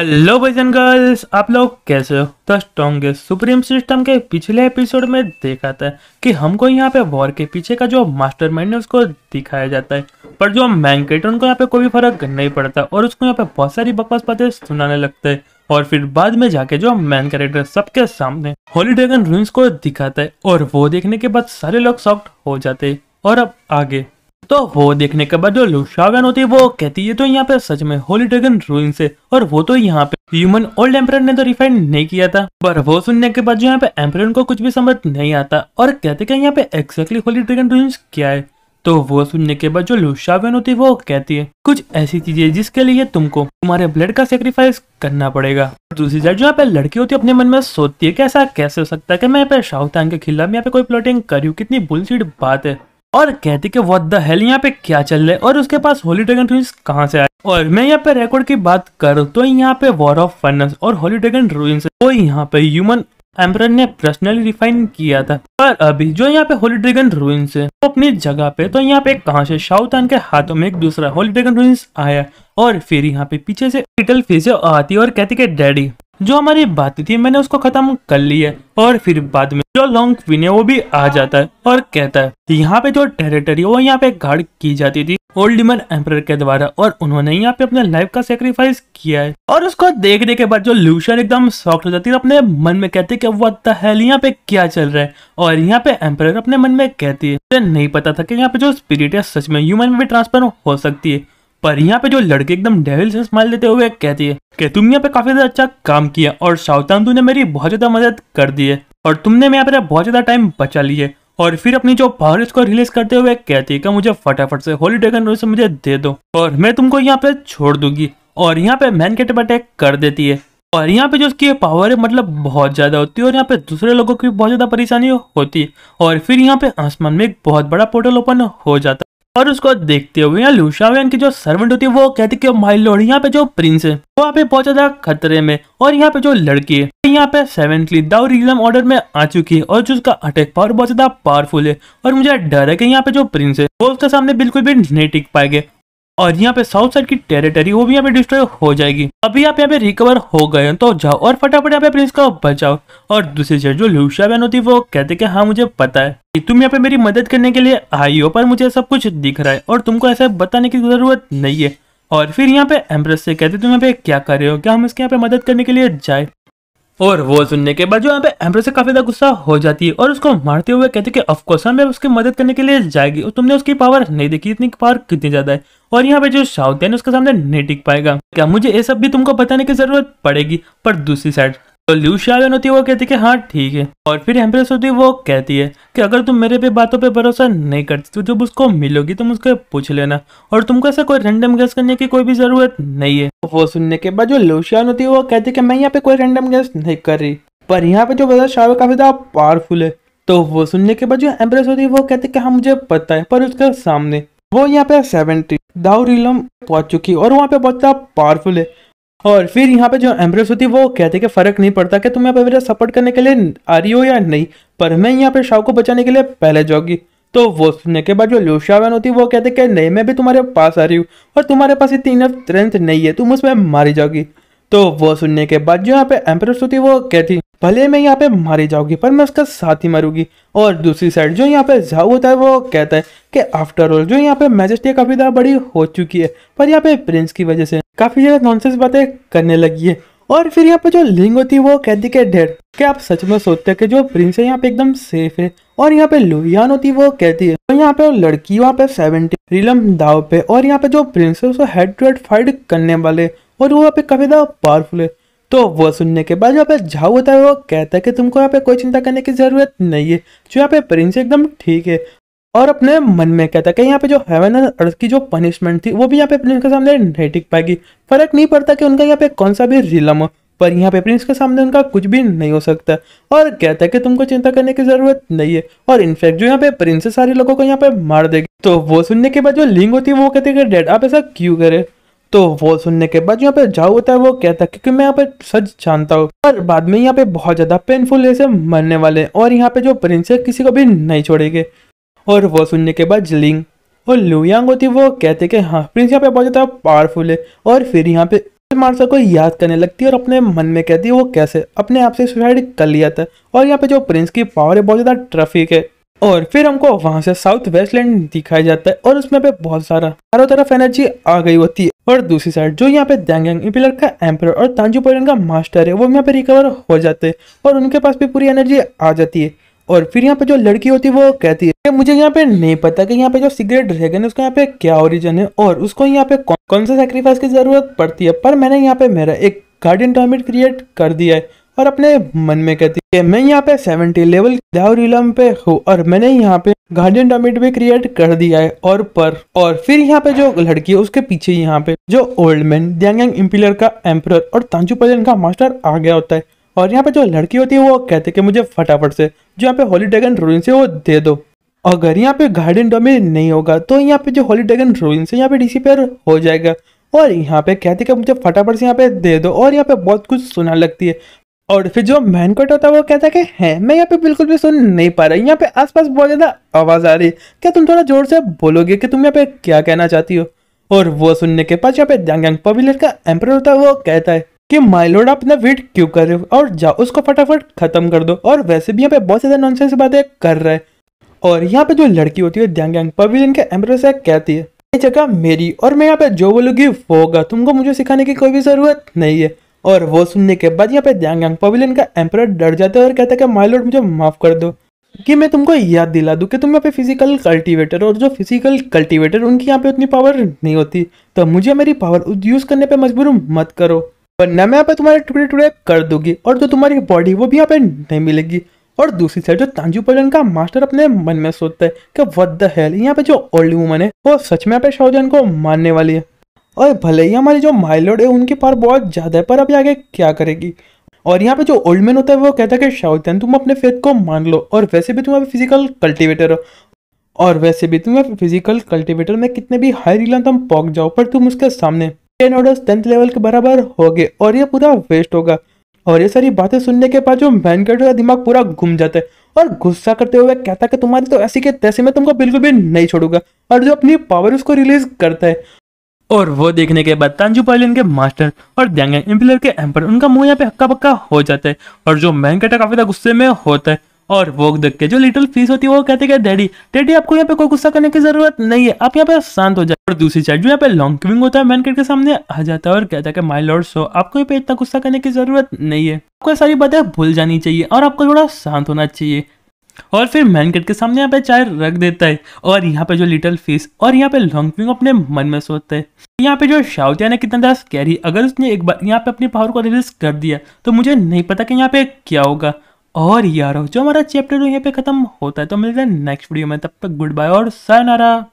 hello boys and girls आप लोग कैसे हो द स्ट्रॉन्गेस्ट सुप्रीम सिस्टम के पिछले एपिसोड में देखा था कि हमको यहाँ पे वॉर के पीछे का जो मास्टरमाइंड है उसको दिखाया जाता है पर जो मैंकेट उनको यहाँ पे कोई भी फर्क नहीं पड़ता और उसको यहाँ पे बहुत सारी बकवास बातें सुनाने लगते हैं और फिर बाद में जाके जो मैन कैरेक्टर सबके सामने होली ड्रैगन रूइंस को दिखाता है और वो देखने के बाद सारे लोग सॉफ्ट हो जाते हैं और अब आगे तो वो देखने के बाद जो लुशागन होती है वो कहती है तो यहाँ पे सच में होली ड्रैगन रूइन से और वो तो यहाँ पे ह्यूमन ओल्ड एम्पर ने तो रिफाइंड नहीं किया था पर वो सुनने के बाद जो यहाँ पे एम्पर को कुछ भी समझ नहीं आता और कहते कि यहाँ पे एक्सैक्टली होली ड्रैगन रूइन क्या है तो वो सुनने के बाद जो लुशागन होती है वो कहती है कुछ ऐसी चीजें जिसके लिए तुमको तुम्हारे ब्लड का सेक्रीफाइस करना पड़ेगा दूसरी साइड जो यहाँ पे लड़की होती है अपने मन में सोचती है कैसा ऐसा कैसे हो सकता है कि मैं यहाँ पे शाहरुख के खिलाफ यहाँ पे कोई प्लॉटिंग करी कितनी बुलसीड बात है और कहती कि वॉट द हेल यहाँ पे क्या चल रहा है और उसके पास होली ड्रैगन रूइंस कहाँ से आए और मैं यहाँ पे रिकॉर्ड की बात करूँ तो यहाँ पे वॉर ऑफ फनस और होली ड्रैगन रूइंस तो यहाँ पे ह्यूमन एम्पर ने पर्सनली रिफाइन किया था पर अभी जो यहाँ पे होली ड्रैगन रूइंस है वो अपनी जगह पे तो यहाँ पे कहाँ से शाहतान के हाथों में एक दूसरा होली ड्रैगन रूइंस आया और फिर यहाँ पे पीछे से लिटिल फिजे आती और कहती के डैडी जो हमारी बातें थी मैंने उसको खत्म कर ली है और फिर बाद में जो लॉन्ग क्वीन है वो भी आ जाता है और कहता है यहाँ पे जो टेरिटरी वो यहाँ पे गार्ड की जाती थी ओल्ड डिमन एम्पर के द्वारा और उन्होंने यहाँ पे अपने लाइफ का सेक्रीफाइस किया है और उसको देखने के बाद जो लूशन एकदम शॉक्ट हो जाती है अपने मन में कहती है कि वो हेल यहाँ पे क्या चल रहा है और यहाँ पे एम्पर अपने मन में कहती है नहीं पता था कि यहाँ पे जो स्पिरिट है सच में ह्यूमन में भी ट्रांसफर हो सकती है पर यहाँ पे जो लड़के एकदम डेविल से स्माइल देते हुए कहती है कि तुम यहाँ पे काफी ज्यादा अच्छा काम किया और सावतान ने मेरी बहुत ज्यादा मदद कर दी है और तुमने यहाँ पे बहुत ज्यादा टाइम बचा लिया और फिर अपनी जो पावर को रिलीज करते हुए कहती है कि मुझे फटाफट से होली ड्रैगन से मुझे दे दो और मैं तुमको यहाँ पे छोड़ दूंगी और यहाँ पे मैन के अटैक कर देती है और यहाँ पे जो उसकी पावर है मतलब बहुत ज़्यादा होती है और यहाँ पे दूसरे लोगों की बहुत ज़्यादा परेशानी होती है और फिर यहाँ पे आसमान में एक बहुत बड़ा पोर्टल ओपन हो जाता है और उसको देखते हुए वैन की जो सर्वेंट होती है वो कहती है माई लोड यहाँ पे जो प्रिंस है वो यहाँ पे बहुत ज्यादा खतरे में और यहाँ पे जो लड़की है यहाँ पे सेवेंथली दिलम ऑर्डर में आ चुकी है और जो उसका अटैक पावर बहुत ज्यादा पावरफुल है और मुझे डर है की यहाँ पे जो प्रिंस है वो उसके सामने बिल्कुल भी नहीं टिक पाएंगे और यहाँ पे साउथ साइड की टेरिटरी वो भी यहाँ पे डिस्ट्रॉय हो जाएगी अभी आप यहाँ पे रिकवर हो गए तो जाओ और फटाफट यहाँ पे प्रिंस को बचाओ और दूसरी साइड जो बहन होती है वो कहते हैं हाँ मुझे पता है तुम यहाँ पे मेरी मदद करने के लिए आई हो पर मुझे सब कुछ दिख रहा है और तुमको ऐसा बताने की जरूरत नहीं है और फिर यहाँ पे एम्ब्रेस से कहते तुम यहाँ पे क्या कर रहे हो क्या हम इसके यहाँ पे मदद करने के लिए जाए और वो सुनने के बाद जो यहाँ पे एम्ब्रेस से काफी ज्यादा गुस्सा हो जाती है और उसको मारते हुए कहते कि ऑफकोर्स हम उसकी मदद करने के लिए जाएगी और तुमने उसकी पावर नहीं देखी इतनी पावर कितनी ज्यादा है और यहाँ पे जो शाउतियान उसके सामने नहीं टिक पाएगा क्या मुझे ये सब भी तुमको बताने की जरूरत पड़ेगी पर दूसरी साइड तो ल्यू होती है वो कहती है कि हाँ ठीक है और फिर एम्प्रेस होती है वो कहती है कि अगर तुम मेरे पे बातों पे भरोसा नहीं करती तो जब उसको मिलोगी तुम उसको पूछ लेना और तुमको ऐसा कोई रेंडम गैस करने की कोई भी जरूरत नहीं है वो सुनने के बाद जो लूशियान होती है वो कहती है कि मैं यहाँ पे कोई रेंडम गैस नहीं कर रही पर यहाँ पे जो बदल शाह काफी ज्यादा पावरफुल है तो वो सुनने के बाद जो एम्प्रेस होती है वो कहती है हाँ मुझे पता है पर उसके सामने वो यहाँ पे सेवेंटी दाउरिलम पहुंच चुकी और वहाँ पे बहुत ज्यादा पावरफुल है और फिर यहाँ पे जो एम्ब्रेस होती है वो कहते हैं कि फर्क नहीं पड़ता कि तुम यहाँ पे मेरा सपोर्ट करने के लिए आ रही हो या नहीं पर मैं यहाँ पे शाव को बचाने के लिए पहले जाऊंगी तो वो सुनने के बाद जो लूशावन होती है वो कहते कि नहीं मैं भी तुम्हारे पास आ रही हूँ और तुम्हारे पास इतनी इनफ स्ट्रेंथ नहीं है तुम उसमें मारी जाओगी तो वो सुनने के बाद जो यहाँ पे एम्प्रेस होती है वो कहती भले मैं यहाँ पे मारी जाऊंगी पर मैं उसका साथ ही मारूंगी और दूसरी साइड जो यहाँ पे जाऊ होता है वो कहता है कि आफ्टर ऑल जो यहाँ पे मैजेस्टी काफ़ी ज़्यादा बड़ी हो चुकी है पर यहाँ पे प्रिंस की वजह से काफी ज्यादा नॉनसेंस बातें करने लगी है और फिर यहाँ पे जो लिंग होती है वो कहती है डेड क्या आप सच में सोचते हैं कि जो प्रिंस है यहाँ पे एकदम सेफ है और यहाँ पे लुहियान होती है वो कहती है तो यहाँ पे लड़की वहाँ पे सेवेंटी रिलम दाव पे और यहाँ पे जो प्रिंस है उसको हेड टू हेड फाइट करने वाले और वो यहाँ पे काफी ज्यादा पावरफुल है तो वो सुनने के बाद जो यहाँ पे झाऊ होता है वो कहता है कि तुमको यहाँ पे कोई चिंता करने की जरूरत नहीं है जो यहाँ पे प्रिंस एकदम ठीक है और अपने मन में कहता है कि यहाँ पे जो हेवन एंड अर्थ की जो पनिशमेंट थी वो भी यहाँ पे प्रिंस के सामने नहीं टिक पाएगी फर्क नहीं पड़ता कि उनका यहाँ पे कौन सा भी रिलम हो पर यहाँ पे प्रिंस के सामने उनका कुछ भी नहीं हो सकता और कहता है कि तुमको चिंता करने की जरूरत नहीं है और इनफैक्ट जो यहाँ पे प्रिंस सारे लोगों को यहाँ पे मार देगी तो वो सुनने के बाद जो लिंग होती है वो कहते है डेड आप ऐसा क्यों करे तो वो सुनने के बाद यहाँ पे जाओ होता है वो कहता है क्योंकि मैं यहाँ पे सच जानता हूँ पर बाद में यहाँ पे बहुत ज्यादा पेनफुल ऐसे मरने वाले और यहाँ पे जो प्रिंस है किसी को भी नहीं छोड़ेंगे और वो सुनने के बाद जलिंग और लुयांग होती वो कहते कि हाँ प्रिंस यहाँ पे बहुत ज़्यादा पावरफुल है और फिर यहाँ पे मार्शल को याद करने लगती है और अपने मन में कहती है वो कैसे अपने आप से सुसाइड कर लिया था और यहाँ पे जो प्रिंस की पावर है बहुत ज़्यादा ट्रफिक है और फिर हमको वहां से साउथ वेस्टलैंड दिखाया जाता है और उसमें पे बहुत सारा चारों तरफ एनर्जी आ गई होती है और दूसरी साइड जो यहाँ पे देंगेंग इम्पिलर का एम्पर और तांजू पोलन का मास्टर है वो यहाँ पे रिकवर हो जाते हैं और उनके पास भी पूरी एनर्जी आ जाती है और फिर यहाँ पे जो लड़की होती है वो कहती है मुझे यहाँ पे नहीं पता कि यहाँ पे जो सिगरेट ड्रैगन है उसका यहाँ पे क्या ओरिजन है और उसको यहाँ पे कौन कौन सा सेक्रीफाइस की जरूरत पड़ती है पर मैंने यहाँ पे मेरा एक गार्डियन टॉमिट क्रिएट कर दिया है और अपने मन में कहती है मैं यहाँ पे सेवेंटी लेवल दावरीलम पे हूँ और मैंने यहाँ पे गार्डियन टॉमिट भी क्रिएट कर दिया है और पर और फिर यहाँ पे जो लड़की है उसके पीछे यहाँ पे जो ओल्ड मैन दियांग इम्पिलर का एम्पर और तांजू पजन का मास्टर आ गया होता है और यहाँ पे जो लड़की होती है वो कहते कि मुझे फटाफट से जो यहाँ पे होली ड्रैगन रूइन से वो दे दो अगर यहाँ पे गार्डन डोमेन नहीं होगा तो यहाँ पे जो होली ड्रैगन रूइन से यहाँ पे डिसीपेयर हो जाएगा और यहाँ पे कहते कि मुझे फटाफट से यहाँ पे दे दो और यहाँ पे बहुत कुछ सुना लगती है और फिर जो कट होता है वो कहता है कि है मैं यहाँ पे बिल्कुल भी सुन नहीं पा रहा यहाँ पे आसपास बहुत ज़्यादा आवाज़ आ रही है क्या तुम थोड़ा जोर से बोलोगे कि तुम यहाँ पे क्या कहना चाहती हो और वो सुनने के पास यहाँ पे जंग जंग का एम्पर होता है वो कहता है कि माइलोड अपना वेट क्यों कर रहे हो और जाओ उसको फटाफट खत्म कर दो और वैसे भी यहाँ पे बहुत ज्यादा नॉनसेंस बातें कर रहा है और यहाँ पे जो लड़की होती है ड्यांग यांग पवेलियन के एम्बर से कहती है ये जगह मेरी और मैं यहाँ पे जो बोलूंगी वो होगा तुमको मुझे सिखाने की कोई भी जरूरत नहीं है और वो सुनने के बाद यहाँ पे ड्यांग यांग पवेलियन का एम्पर डर जाता है और कहता है कि माइलोड मुझे माफ कर दो कि मैं तुमको याद दिला दूं कि तुम यहाँ पे फिजिकल कल्टीवेटर और जो फिजिकल कल्टीवेटर उनकी यहाँ पे उतनी पावर नहीं होती तो मुझे मेरी पावर यूज़ करने पे मजबूर मत करो वरना मैं यहाँ पर तुम्हारे टुकड़े टुकड़े कर दूंगी और जो तुम्हारी बॉडी वो भी यहाँ पे नहीं मिलेगी और दूसरी साइड जो तांजू पलजन का मास्टर अपने मन में सोचता है कि वट द हेल यहाँ पे जो ओल्ड वुमन है वो सच में यहाँ पे शाहजहान को मारने वाली है और भले ही हमारी जो माइलोड है उनके पार बहुत ज़्यादा है पर अभी आगे क्या करेगी और यहाँ पे जो ओल्ड मैन होता है वो कहता है कि शाहजहान तुम अपने फेथ को मान लो और वैसे भी तुम अभी फिजिकल कल्टिवेटर हो और वैसे भी तुम फिजिकल कल्टिवेटर में कितने भी हाई रिलान तुम पहुंच जाओ पर तुम उसके सामने टेन ऑर्डर्स टेंथ लेवल के बराबर हो गए और ये पूरा वेस्ट होगा और ये सारी बातें सुनने के बाद जो मैन मैनकेट का दिमाग पूरा घूम जाता है और गुस्सा करते हुए कहता है कि तुम्हारी तो ऐसी के तैसे मैं तुमको बिल्कुल भी नहीं छोड़ूंगा और जो अपनी पावर उसको रिलीज करता है और वो देखने के बाद तांजू पालियन के मास्टर और दयांग एम्पलर के एम्पर उनका मुंह यहाँ पे हक्का पक्का हो जाता है और जो मैन मैनकेटा काफी ज्यादा गुस्से में होता है और वो देख के जो लिटिल फीस होती है वो कहते हैं डैडी डैडी आपको यहाँ पे कोई गुस्सा करने की जरूरत नहीं है आप यहाँ पे शांत हो जाए और दूसरी साइड जो यहाँ पे लॉन्ग क्विंग होता है मैन के सामने आ जाता है और कहता है कि माई लॉर्ड सो आपको यहाँ पे इतना गुस्सा करने की जरूरत नहीं है आपको सारी बातें भूल जानी चाहिए और आपको थोड़ा शांत होना चाहिए और फिर मैनकेट के सामने यहाँ पे चाय रख देता है और यहाँ पे जो लिटिल फिश और यहाँ पे लॉन्ग क्विंग अपने मन में सोचता है यहाँ पे जो शाउतिया ने कितना ज़्यादा स्कैरी अगर उसने एक बार यहाँ पे अपनी पावर को रिलीज कर दिया तो मुझे नहीं पता कि यहाँ पे क्या होगा और यार जो हमारा चैप्टर यहाँ पे खत्म होता है तो मिलते हैं नेक्स्ट वीडियो में तब तक गुड बाय और सायनारा